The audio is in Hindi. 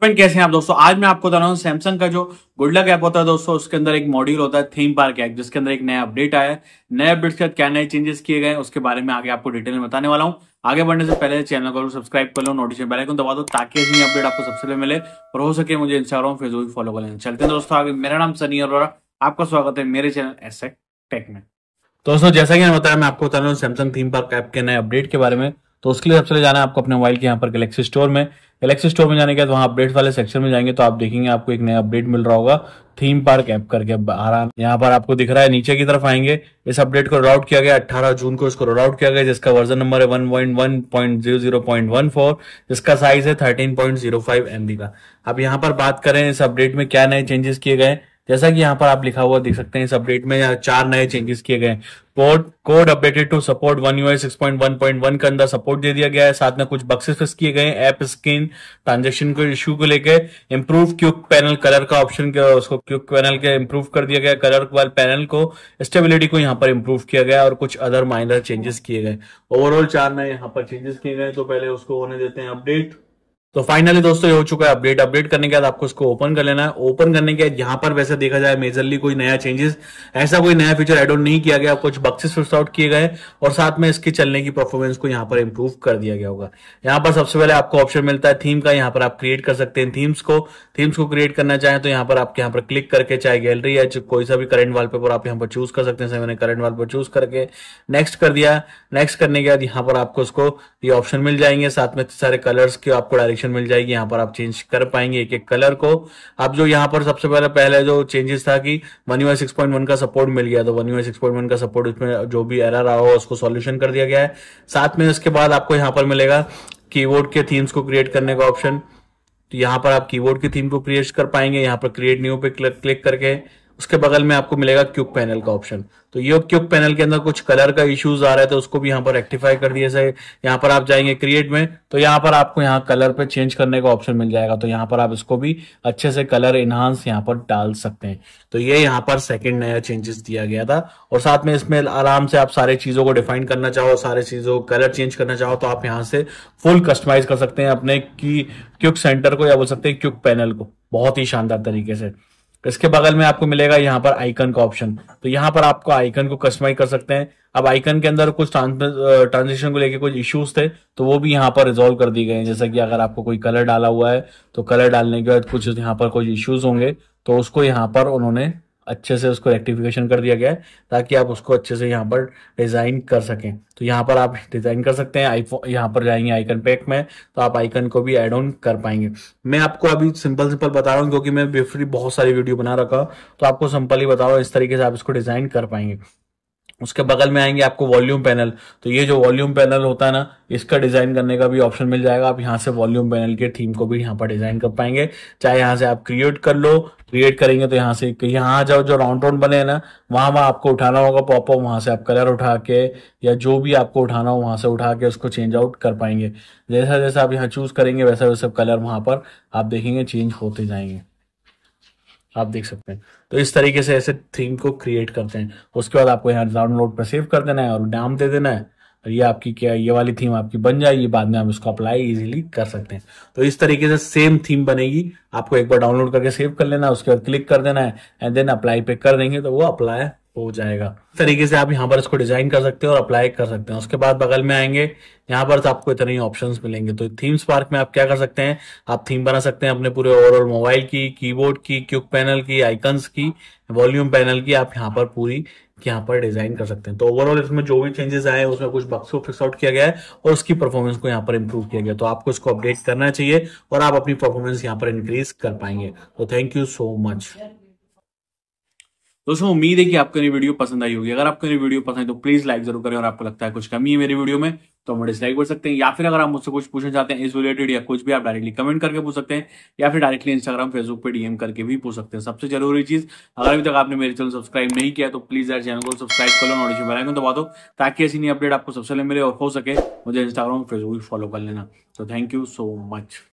फ्रेंड कैसे हैं आप दोस्तों आज मैं आपको बता रहा हूँ सैमसंग का जो गुडलक ऐप होता है दोस्तों उसके अंदर एक मॉड्यूल होता है थीम पार्क ऐप जिसके अंदर एक नया अपडेट आया है नए अपडेट के साथ क्या नए चेंजेस किए गए उसके बारे में आगे आपको डिटेल में बताने वाला हूँ आगे बढ़ने से पहले चैनल को सब्सक्राइब कर लो नोटिफिकेशन बेल दबा दो ताकि ऐसी अपडेट आपको सबसे पहले मिले और हो सके मुझे इंस्टाग्राम फेसबुक फॉलो कर लेना चलते हैं दोस्तों आगे मेरा नाम सनी और आपका स्वागत है मेरे चैनल एस टेक में दोस्तों जैसा कि मैं बताया मैं आपको बता रहा हूँ सैमसंग थीम पार्क ऐप के नए अपडेट के बारे में तो उसके लिए सबसे जाना है आपको अपने मोबाइल के यहाँ पर गलेक्सी स्टोर में गलेक्सी स्टोर में जाने के बाद वहाँ अपडेट वाले सेक्शन में जाएंगे तो आप देखेंगे आपको एक नया अपडेट मिल रहा होगा थीम पार्क ऐप करके आराम यहाँ पर आपको दिख रहा है नीचे की तरफ आएंगे इस अपडेट को रोल आउट किया गया अट्ठारह जून को इसको रोल आउट किया गया जिसका वर्जन नंबर है 1.1.00.14 जिसका साइज है 13.05 एमबी का अब यहाँ पर बात करें इस अपडेट में क्या नए चेंजेस किए गए जैसा कि यहाँ पर आप लिखा हुआ देख सकते हैं इस अपडेट में चार नए चेंजेस किए गए code code updated to support one UI six point one point one के अंदर सपोर्ट दे दिया गया है साथ में कुछ बक्सेस फिक्स किए गए ऐप स्क्रीन ट्रांजेक्शन के इश्यू को लेकर इम्प्रूव क्यूक पैनल कलर का ऑप्शन उसको क्यूक पैनल के इम्प्रूव कर दिया गया कलर वाले पैनल को स्टेबिलिटी को यहाँ पर इंप्रूव किया गया और कुछ अदर माइनर चेंजेस किए गए ओवरऑल चार नए यहाँ पर चेंजेस किए गए तो पहले उसको होने देते हैं अपडेट तो फाइनली दोस्तों ये हो चुका है अपडेट अपडेट करने के बाद आपको इसको ओपन कर लेना है ओपन करने के बाद यहाँ पर वैसे देखा जाए मेजरली कोई नया चेंजेस ऐसा कोई नया फीचर एड ऑन नहीं किया गया कुछ बक्सेस फिक्स आउट किए गए और साथ में इसके चलने की परफॉर्मेंस को यहाँ पर इम्प्रूव कर दिया गया होगा यहाँ पर सबसे पहले आपको ऑप्शन मिलता है थीम का यहाँ पर आप क्रिएट कर सकते हैं थीम्स को थीम्स को क्रिएट करना चाहें तो यहाँ पर आपके यहाँ पर क्लिक करके चाहे गैलरी या कोई सा भी करंट वाल पेपर आप यहाँ पर चूज कर सकते हैं मैंने करंट वाल पर चूज करके नेक्स्ट कर दिया नेक्स्ट करने के बाद यहाँ पर आपको उसको ये ऑप्शन मिल जाएंगे साथ में सारे कलर्स के आपको डायरेक्शन ऑप्शन मिल जाएगी यहाँ पर आप चेंज कर पाएंगे एक एक कलर को अब जो यहाँ पर सबसे पहले पहले जो चेंजेस था कि one UI six point one का सपोर्ट मिल गया तो one UI six point one का सपोर्ट इसमें जो भी एरर रहा हो उसको सॉल्यूशन कर दिया गया है साथ में उसके बाद आपको यहाँ पर मिलेगा कीबोर्ड के थीम्स को क्रिएट करने का ऑप्शन तो यहाँ पर आप कीबोर्ड की थीम को क्रिएट कर पाएंगे यहाँ पर क्रिएट न्यू पे क्लिक करके उसके बगल में आपको मिलेगा क्यूक पैनल का ऑप्शन तो ये क्यूक पैनल के अंदर कुछ कलर का इश्यूज आ रहा है तो उसको भी यहाँ पर रेक्टिफाई कर दिया जाए यहाँ पर आप जाएंगे क्रिएट में तो यहाँ पर आपको यहाँ कलर पे चेंज करने का ऑप्शन मिल जाएगा तो यहाँ पर आप इसको भी अच्छे से कलर इनहांस यहाँ पर डाल सकते हैं तो ये यहाँ पर सेकेंड नया चेंजेस दिया गया था और साथ में इसमें आराम से आप सारे चीजों को डिफाइन करना चाहो सारे चीजों कलर चेंज करना चाहो तो आप यहाँ से फुल कस्टमाइज कर सकते हैं अपने की क्यूक सेंटर को या बोल सकते हैं क्यूक पैनल को बहुत ही शानदार तरीके से इसके बगल में आपको मिलेगा यहाँ पर आइकन का ऑप्शन तो यहाँ पर आपको आइकन को कस्टमाइज कर सकते हैं अब आइकन के अंदर कुछ ट्रांजेक्शन को लेकर कुछ इश्यूज थे तो वो भी यहाँ पर रिजोल्व कर दिए गए हैं जैसा कि अगर आपको कोई कलर डाला हुआ है तो कलर डालने के बाद कुछ यहाँ पर कुछ इश्यूज होंगे तो उसको यहाँ पर उन्होंने अच्छे से उसको रेक्टिफिकेशन कर दिया गया है ताकि आप उसको अच्छे से यहाँ पर डिज़ाइन कर सकें तो यहाँ पर आप डिज़ाइन कर सकते हैं आईफोन यहाँ पर जाएंगे आइकन पैक में तो आप आइकन को भी एड ऑन कर पाएंगे मैं आपको अभी सिंपल सिंपल बता रहा हूँ क्योंकि मैं बेफ्री बहुत सारी वीडियो बना रखा तो आपको सिंपल ही बता रहा हूँ इस तरीके से आप इसको डिज़ाइन कर पाएंगे उसके बगल में आएंगे आपको वॉल्यूम पैनल तो ये जो वॉल्यूम पैनल होता है ना इसका डिज़ाइन करने का भी ऑप्शन मिल जाएगा आप यहाँ से वॉल्यूम पैनल के थीम को भी यहाँ पर डिज़ाइन कर पाएंगे चाहे यहाँ से आप क्रिएट कर लो क्रिएट करेंगे तो यहाँ से यहाँ जाओ जो राउंड राउंड बने हैं ना वहां वहां आपको उठाना होगा पॉपअप वहां से आप कलर उठा के या जो भी आपको उठाना हो वहाँ से उठा के उसको चेंज आउट कर पाएंगे जैसा जैसा आप यहाँ चूज़ करेंगे वैसा वैसा कलर वहां पर आप देखेंगे चेंज होते जाएंगे आप देख सकते हैं तो इस तरीके से ऐसे थीम को क्रिएट करते हैं उसके बाद आपको यहाँ डाउनलोड पर सेव कर देना है और नाम दे देना है और ये आपकी क्या ये वाली थीम आपकी बन जाएगी बाद में आप इसको अप्लाई इजीली कर सकते हैं तो इस तरीके से सेम थीम बनेगी आपको एक बार डाउनलोड करके सेव कर लेना है उसके बाद क्लिक कर देना है एंड देन अप्लाई पे कर देंगे तो वो अप्लाई हो जाएगा तरीके से आप यहाँ पर इसको डिजाइन कर सकते हैं और अप्लाई कर सकते हैं उसके बाद बगल में आएंगे यहाँ पर तो आपको इतने ही ऑप्शन मिलेंगे तो थीम्स पार्क में आप क्या कर सकते हैं आप थीम बना सकते हैं अपने पूरे ओवरऑल मोबाइल की कीबोर्ड की क्यूक पैनल की आइकन्स की वॉल्यूम पैनल की आप यहाँ पर पूरी यहाँ पर डिजाइन कर सकते हैं तो ओवरऑल इसमें जो भी चेंजेस आए उसमें कुछ बक्स को फिक्स आउट किया गया है और उसकी परफॉर्मेंस को यहाँ पर इंप्रूव किया गया तो आपको इसको अपडेट करना चाहिए और आप अपनी परफॉर्मेंस यहाँ पर इंक्रीज कर पाएंगे तो थैंक यू सो मच दोस्तों उम्मीद है कि आपको ये वीडियो पसंद आई होगी अगर आपको ये वीडियो पसंद है तो प्लीज लाइक जरूर करें और आपको लगता है कुछ कमी है मेरी वीडियो में तो हम डिसलाइक कर सकते हैं या फिर अगर आप मुझसे कुछ पूछना चाहते हैं इस रिलेटेड या कुछ भी आप डायरेक्टली कमेंट करके पूछ सकते हैं या फिर डायरेक्टली इंस्टाग्राम फेसबुक पर डीएम करके भी पूछ सकते हैं सबसे जरूरी चीज अगर अभी तक आपने मेरे चैनल सब्सक्राइब नहीं किया तो प्लीज यार चैनल को सब्सक्राइब कर लो नोटिफिकेशन बेल दबा दो ताकि ऐसी नई अपडेट आपको सबसे पहले मिले और हो सके मुझे इंस्टाग्राम फेसबुक फॉलो कर लेना तो थैंक यू सो मच